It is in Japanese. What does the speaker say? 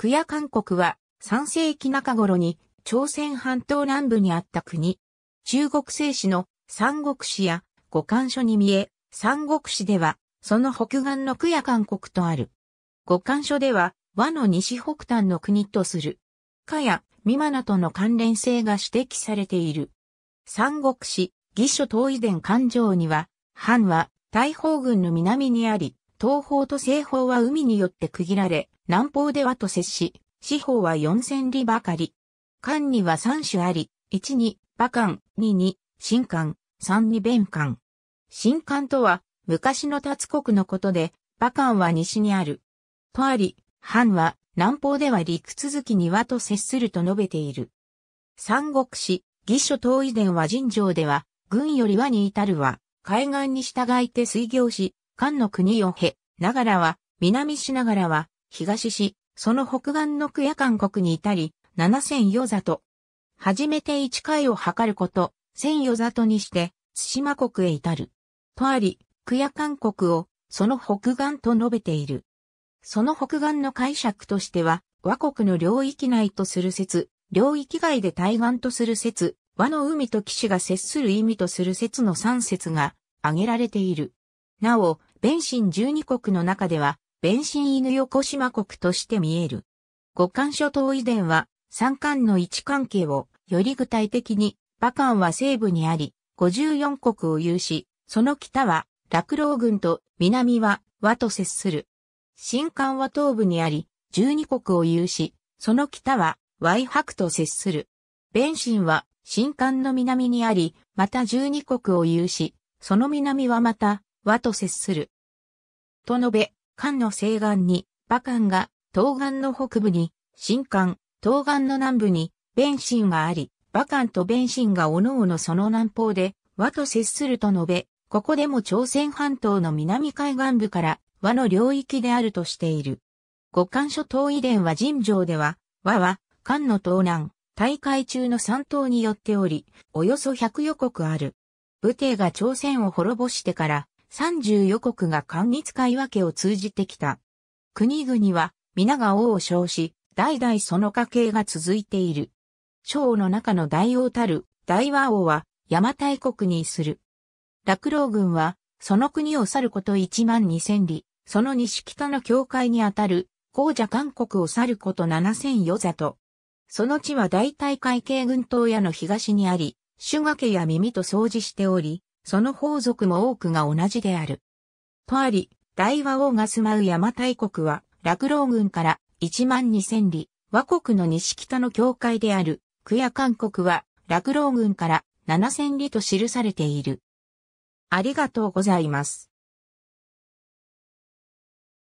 クヤ韓国は3世紀中頃に朝鮮半島南部にあった国。中国製紙の三国史や五漢書に見え、三国史ではその北岸のクヤ韓国とある。五漢書では和の西北端の国とする。かや、ミマナとの関連性が指摘されている。三国史、義書東遺伝環状には、藩は大砲軍の南にあり、東方と西方は海によって区切られ、南方ではと接し、四方は四千里ばかり。間には三種あり、一に、馬間、二に、新間、三に弁間。新間とは、昔の達国のことで、馬間は西にある。とあり、藩は、南方では陸続きにはと接すると述べている。三国史、義書東遺伝は尋常では、軍より和に至るは、海岸に従いて水行し、漢の国を経、長良は、南しがらは、東し、その北岸の区や韓国に至り、七千余里。初めて一回を測ること、千余里にして、津島国へ至る。とあり、区や韓国を、その北岸と述べている。その北岸の解釈としては、和国の領域内とする説、領域外で対岸とする説、和の海と騎士が接する意味とする説の三説が挙げられている。なお、弁神十二国の中では、弁神犬横島国として見える。五冠諸島遺伝は、三冠の位置関係を、より具体的に、馬漢は西部にあり、五十四国を有し、その北は、落老軍と南は和と接する。新館は東部にあり、十二国を有し、その北はワハ白と接する。弁神は新館の南にあり、また十二国を有し、その南はまた和と接する。と述べ、菅の西岸に、馬韓が、東岸の北部に、新韓、東岸の南部に、弁心があり、馬韓と弁心が各々その南方で、和と接すると述べ、ここでも朝鮮半島の南海岸部から和の領域であるとしている。五関諸島遺伝は尋常では、和は漢の東南、大海中の三島によっており、およそ100余国ある。武帝が朝鮮を滅ぼしてから3余国が官日会分けを通じてきた。国々は皆が王を称し、代々その家系が続いている。章の中の大王たる大和王は邪馬台国にする。落老軍はその国を去ること1万2千里、その西北の境界にあたる皇者韓国を去ること7千余里。その地は大体海系群島屋の東にあり、主賀家や耳と掃除しており、その法族も多くが同じである。とあり、大和王が住まう邪馬台国は、落老軍から1万2千里、和国の西北の境界である、区野韓国は、落老軍から7千里と記されている。ありがとうございます。